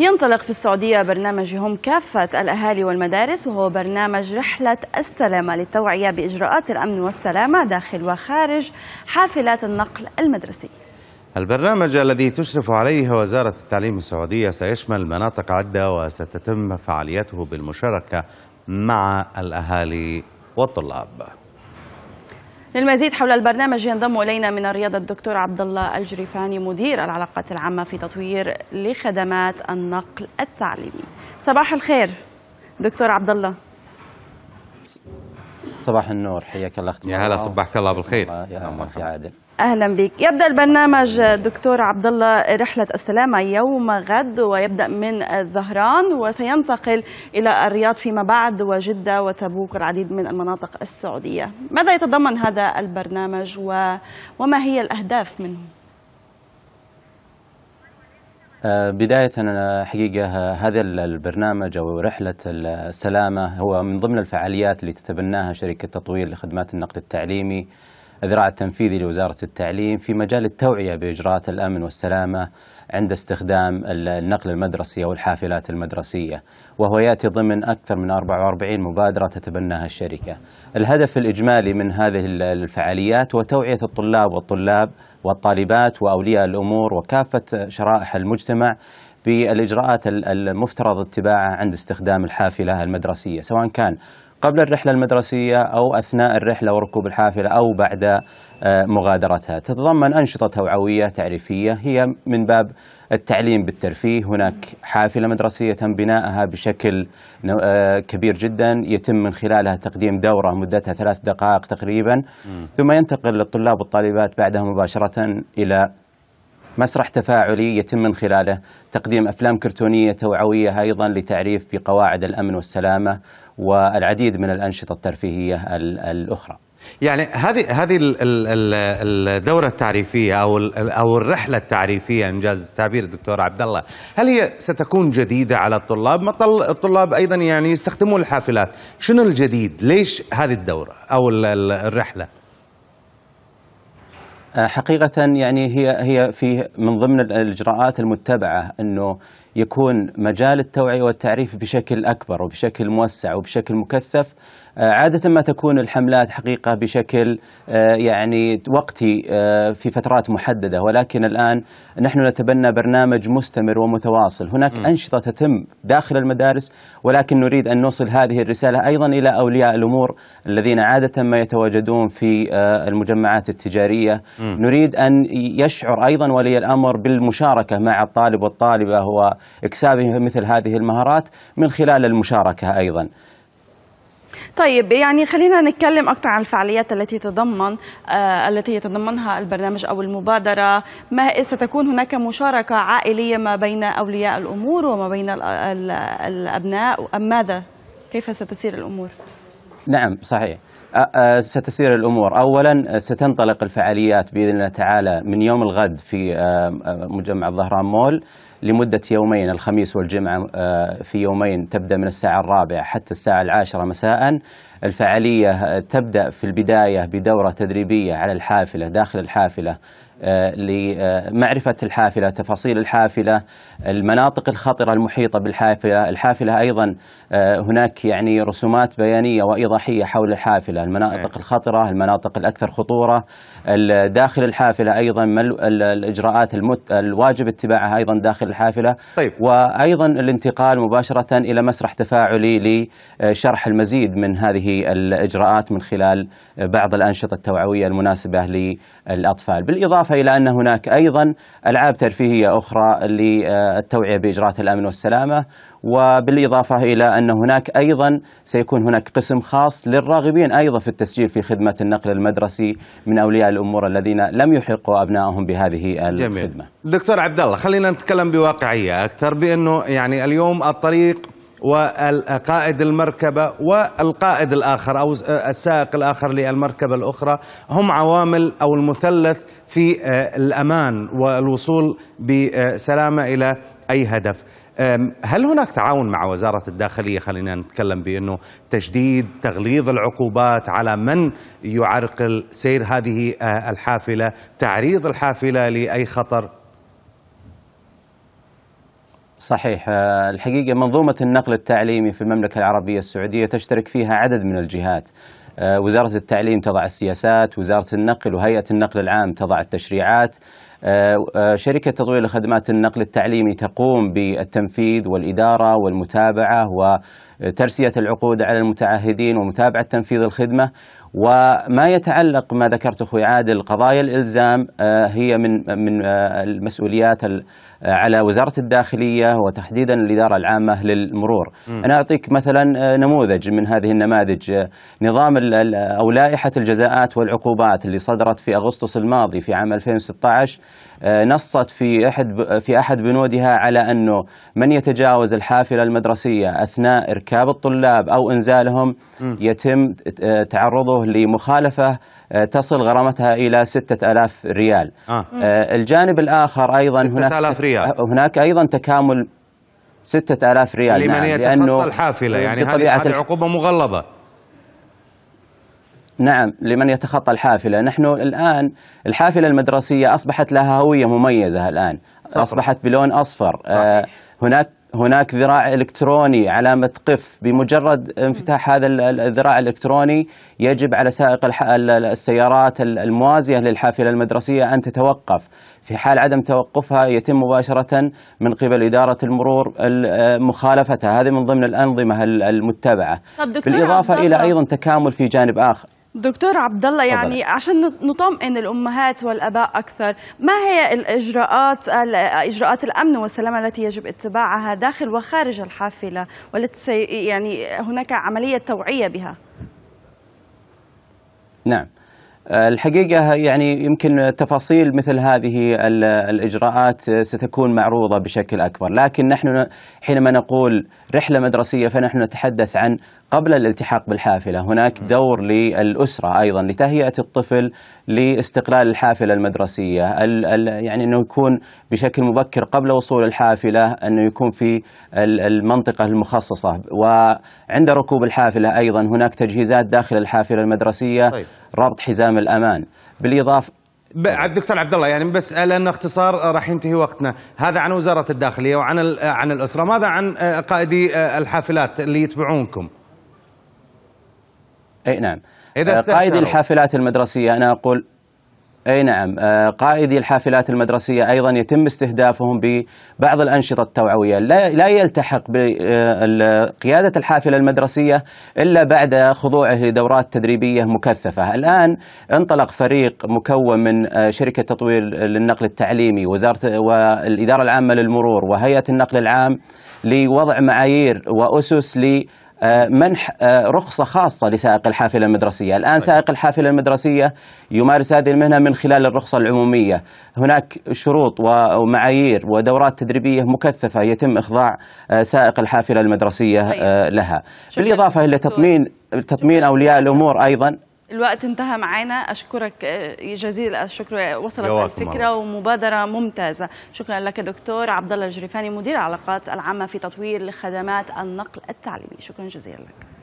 ينطلق في السعودية برنامج هم كافة الأهالي والمدارس وهو برنامج رحلة السلامة للتوعية بإجراءات الأمن والسلامة داخل وخارج حافلات النقل المدرسي البرنامج الذي تشرف عليه وزارة التعليم السعودية سيشمل مناطق عدة وستتم فعاليته بالمشاركة مع الأهالي والطلاب للمزيد حول البرنامج ينضم الينا من الرياض الدكتور عبد الله الجريفاني مدير العلاقات العامه في تطوير لخدمات النقل التعليمي. صباح الخير دكتور عبد الله. صباح النور حياك الله اختي يا هلا صباحك الله بالخير يا عادل اهلا بك يبدا البرنامج دكتور عبد الله رحله السلامه يوم غد ويبدا من الظهران وسينتقل الى الرياض فيما بعد وجده وتبوك والعديد من المناطق السعوديه ماذا يتضمن هذا البرنامج وما هي الاهداف منه آه، بداية حقيقة هذا البرنامج أو رحلة السلامة هو من ضمن الفعاليات اللي تتبناها شركة تطوير لخدمات النقد التعليمي الذراع التنفيذي لوزارة التعليم في مجال التوعية بإجراءات الأمن والسلامة عند استخدام النقل المدرسي أو الحافلات المدرسية وهو يأتي ضمن أكثر من 44 مبادرة تتبناها الشركة الهدف الإجمالي من هذه الفعاليات هو توعية الطلاب والطلاب والطالبات وأولياء الأمور وكافة شرائح المجتمع بالإجراءات المفترض اتباعها عند استخدام الحافلة المدرسية سواء كان قبل الرحلة المدرسية أو أثناء الرحلة وركوب الحافلة أو بعد آه، مغادرتها تتضمن أنشطة توعوية تعريفية هي من باب التعليم بالترفيه هناك حافلة مدرسية تم بنائها بشكل آه، كبير جدا يتم من خلالها تقديم دورة مدتها ثلاث دقائق تقريبا ثم ينتقل الطلاب والطالبات بعدها مباشرة إلى مسرح تفاعلي يتم من خلاله تقديم افلام كرتونيه توعويه ايضا لتعريف بقواعد الامن والسلامه والعديد من الأنشطة الترفيهية الأخرى يعني هذه هذه الدورة التعريفية أو أو الرحلة التعريفية إنجاز التعبير دكتور عبد الله، هل هي ستكون جديدة على الطلاب؟ ما الطلاب أيضا يعني يستخدمون الحافلات، شنو الجديد؟ ليش هذه الدورة أو الرحلة؟ أه، حقيقة يعني هي هي في من ضمن الإجراءات المتبعة أنه يكون مجال التوعية والتعريف بشكل أكبر وبشكل موسع وبشكل مكثف آه، عادة ما تكون الحملات حقيقة بشكل آه، يعني وقتي آه، في فترات محددة ولكن الآن نحن نتبنى برنامج مستمر ومتواصل هناك م. أنشطة تتم داخل المدارس ولكن نريد أن نوصل هذه الرسالة أيضا إلى أولياء الأمور الذين عادة ما يتواجدون في المجمعات التجارية م. نريد أن يشعر أيضا ولي الأمر بالمشاركة مع الطالب والطالبة هو اكسابهم مثل هذه المهارات من خلال المشاركه ايضا. طيب يعني خلينا نتكلم اكثر عن الفعاليات التي تضمن آه التي يتضمنها البرنامج او المبادره ما ستكون هناك مشاركه عائليه ما بين اولياء الامور وما بين الـ الـ الابناء ام ماذا كيف ستسير الامور نعم صحيح ستسير الامور، اولا ستنطلق الفعاليات باذن الله تعالى من يوم الغد في مجمع الظهران مول لمدة يومين الخميس والجمعة في يومين تبدأ من الساعة الرابعة حتى الساعة العاشرة مساء الفعالية تبدأ في البداية بدورة تدريبية على الحافلة داخل الحافلة آه، لمعرفة الحافلة تفاصيل الحافلة المناطق الخطرة المحيطة بالحافلة الحافلة أيضا آه، هناك يعني رسومات بيانية وإيضاحية حول الحافلة المناطق نعم. الخطرة المناطق الأكثر خطورة داخل الحافلة أيضا الإجراءات المت... الواجب اتباعها أيضا داخل الحافلة طيب. وأيضا الانتقال مباشرة إلى مسرح تفاعلي لشرح آه، المزيد من هذه الإجراءات من خلال بعض الأنشطة التوعوية المناسبة للأطفال بالإضافة بالإضافة إلى أن هناك أيضا ألعاب ترفيهية أخرى للتوعية بإجراءات الأمن والسلامة وبالإضافة إلى أن هناك أيضا سيكون هناك قسم خاص للراغبين أيضا في التسجيل في خدمة النقل المدرسي من أولياء الأمور الذين لم يحقوا أبنائهم بهذه الخدمة جميل. دكتور عبد الله خلينا نتكلم بواقعية أكثر بأنه يعني اليوم الطريق وقائد المركبة والقائد الآخر أو السائق الآخر للمركبة الأخرى هم عوامل أو المثلث في آه، الأمان والوصول بسلامة إلى أي هدف هل هناك تعاون مع وزارة الداخلية خلينا نتكلم بأنه تشديد تغليظ العقوبات على من يعرقل سير هذه آه، الحافلة تعريض الحافلة لأي خطر صحيح آه، الحقيقة منظومة النقل التعليمي في المملكة العربية السعودية تشترك فيها عدد من الجهات آه، وزارة التعليم تضع السياسات وزارة النقل وهيئة النقل العام تضع التشريعات آه، شركة تطوير خدمات النقل التعليمي تقوم بالتنفيذ والإدارة والمتابعة وترسية العقود على المتعهدين ومتابعة تنفيذ الخدمة وما يتعلق ما ذكرت اخوي عادل قضايا الالزام آه، هي من من آه، المسؤوليات آه، على وزاره الداخليه وتحديدا الاداره العامه للمرور. م. انا اعطيك مثلا نموذج من هذه النماذج نظام او لائحه الجزاءات والعقوبات اللي صدرت في اغسطس الماضي في عام 2016 نصت في احد في احد بنودها على انه من يتجاوز الحافله المدرسيه اثناء اركاب الطلاب او انزالهم يتم تعرضه تعرضه لمخالفة آه، تصل غرامتها إلى 6000 ريال آه. آه. الجانب الآخر أيضا هناك, ريال. آه، هناك أيضا تكامل 6000 ريال لمن نعم يتخطى الحافلة يعني هذه عقوبة مغلظة نعم لمن يتخطى الحافلة نحن الآن الحافلة المدرسية أصبحت لها هوية مميزة الآن صفر. أصبحت بلون أصفر صحيح. هناك هناك ذراع الكتروني علامه قف بمجرد انفتاح هذا الذراع الالكتروني يجب على سائق السيارات الموازيه للحافله المدرسيه ان تتوقف في حال عدم توقفها يتم مباشره من قبل اداره المرور مخالفتها هذه من ضمن الانظمه المتبعه بالاضافه الى ايضا تكامل في جانب اخر دكتور عبد الله يعني عشان نطمئن الامهات والاباء اكثر ما هي الاجراءات اجراءات الامن والسلامه التي يجب اتباعها داخل وخارج الحافله والتي يعني هناك عمليه توعيه بها نعم الحقيقة يعني يمكن تفاصيل مثل هذه الإجراءات ستكون معروضة بشكل أكبر لكن نحن حينما نقول رحلة مدرسية فنحن نتحدث عن قبل الالتحاق بالحافلة هناك دور للأسرة أيضا لتهيئة الطفل لاستقلال الحافلة المدرسية ال الـ يعني أنه يكون بشكل مبكر قبل وصول الحافلة أنه يكون في المنطقة المخصصة وعند ركوب الحافلة أيضا هناك تجهيزات داخل الحافلة المدرسية طيب. ربط حزام الأمان بالإضافة عبد الدكتور عبد الله يعني بس لان اختصار راح ينتهي وقتنا، هذا عن وزاره الداخليه وعن عن الاسره، ماذا عن آه، قائدي آه، الحافلات اللي يتبعونكم؟ أي نعم إذا آه، قائد الحافلات المدرسية أنا أقول أي نعم آه، قائدي الحافلات المدرسية أيضا يتم استهدافهم ببعض الأنشطة التوعوية لا, لا يلتحق بقيادة آه، الحافلة المدرسية إلا بعد خضوعه لدورات تدريبية مكثفة الآن انطلق فريق مكون من شركة تطوير للنقل التعليمي وزارة والإدارة العامة للمرور وهيئة النقل العام لوضع معايير وأسس آه، منح آه، رخصة خاصة لسائق الحافلة المدرسية الآن طيب. سائق الحافلة المدرسية يمارس هذه المهنة من خلال الرخصة العمومية هناك شروط ومعايير ودورات تدريبية مكثفة يتم إخضاع آه، سائق الحافلة المدرسية طيب. لها بالإضافة إلى تطمين تطمين أولياء الأمور أيضا الوقت انتهى معنا أشكرك آه، جزيل الشكر وصلت الفكرة الله. ومبادرة ممتازة شكرا لك دكتور عبد الله الجريفاني مدير العلاقات العامة في تطوير خدمات النقل التعليمي شكرا جزيلا لك